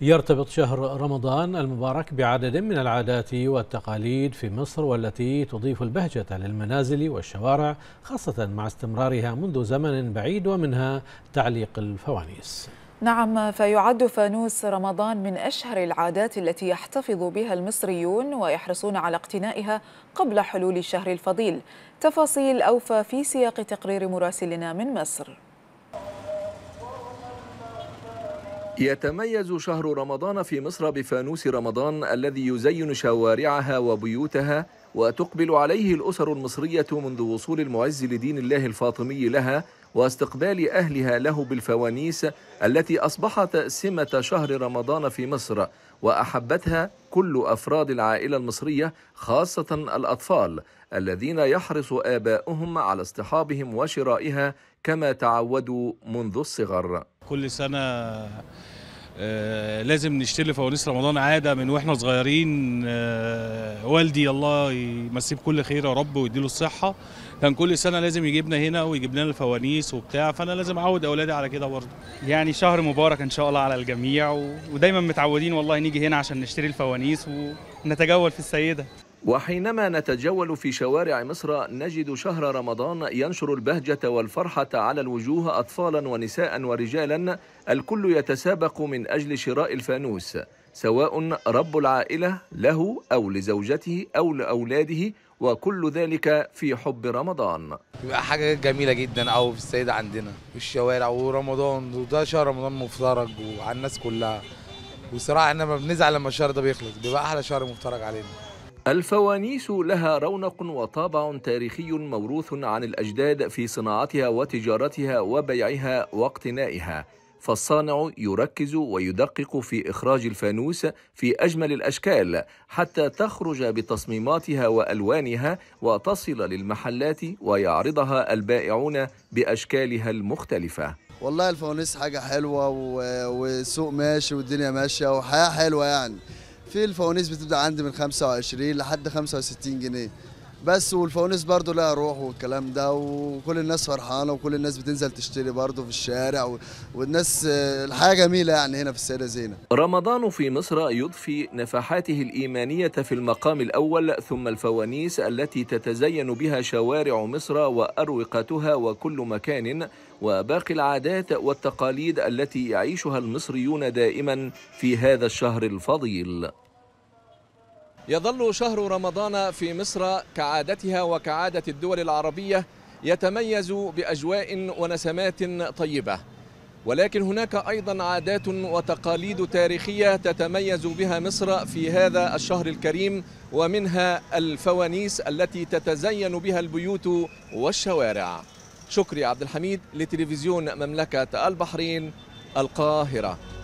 يرتبط شهر رمضان المبارك بعدد من العادات والتقاليد في مصر والتي تضيف البهجة للمنازل والشوارع خاصة مع استمرارها منذ زمن بعيد ومنها تعليق الفوانيس نعم فيعد فانوس رمضان من أشهر العادات التي يحتفظ بها المصريون ويحرصون على اقتنائها قبل حلول الشهر الفضيل تفاصيل أوفى في سياق تقرير مراسلنا من مصر يتميز شهر رمضان في مصر بفانوس رمضان الذي يزين شوارعها وبيوتها وتقبل عليه الأسر المصرية منذ وصول المعز لدين الله الفاطمي لها واستقبال أهلها له بالفوانيس التي أصبحت سمة شهر رمضان في مصر وأحبتها كل أفراد العائلة المصرية خاصة الأطفال الذين يحرص آباؤهم على اصطحابهم وشرائها كما تعودوا منذ الصغر كل سنه آه، لازم نشتري فوانيس رمضان عاده من واحنا صغيرين آه، والدي الله يمسيه بكل خير يا رب ويديله الصحه كان كل سنه لازم يجيبنا هنا ويجيب لنا الفوانيس وبتاع فانا لازم اعود اولادي على كده برضه يعني شهر مبارك ان شاء الله على الجميع ودايما متعودين والله نيجي هنا عشان نشتري الفوانيس ونتجول في السيده وحينما نتجول في شوارع مصر نجد شهر رمضان ينشر البهجة والفرحة على الوجوه أطفالا ونساء ورجالا الكل يتسابق من أجل شراء الفانوس سواء رب العائلة له أو لزوجته أو لأولاده وكل ذلك في حب رمضان بيبقى حاجة جميلة جدا أو في السيدة عندنا في الشوارع ورمضان وده شهر رمضان مفترج وعلى الناس كلها وصراحة احنا بنزعل لما الشهر ده بيخلص بيبقى أحلى شهر مفترج علينا الفوانيس لها رونق وطابع تاريخي موروث عن الأجداد في صناعتها وتجارتها وبيعها واقتنائها فالصانع يركز ويدقق في إخراج الفانوس في أجمل الأشكال حتى تخرج بتصميماتها وألوانها وتصل للمحلات ويعرضها البائعون بأشكالها المختلفة والله الفوانيس حاجة حلوة والسوق ماشي والدنيا ماشية وحياة حلوة يعني في الفوانيس بتبدا عندي من 25 لحد 65 جنيه بس والفوانيس برضو لها روح والكلام ده وكل الناس فرحانه وكل الناس بتنزل تشتري برضو في الشارع والناس آه، الحياه جميله يعني هنا في السيده زينب. رمضان في مصر يضفي نفحاته الايمانيه في المقام الاول ثم الفوانيس التي تتزين بها شوارع مصر واروقتها وكل مكان وباقي العادات والتقاليد التي يعيشها المصريون دائما في هذا الشهر الفضيل. يظل شهر رمضان في مصر كعادتها وكعادة الدول العربية يتميز بأجواء ونسمات طيبة ولكن هناك أيضا عادات وتقاليد تاريخية تتميز بها مصر في هذا الشهر الكريم ومنها الفوانيس التي تتزين بها البيوت والشوارع شكري عبد الحميد لتلفزيون مملكة البحرين القاهرة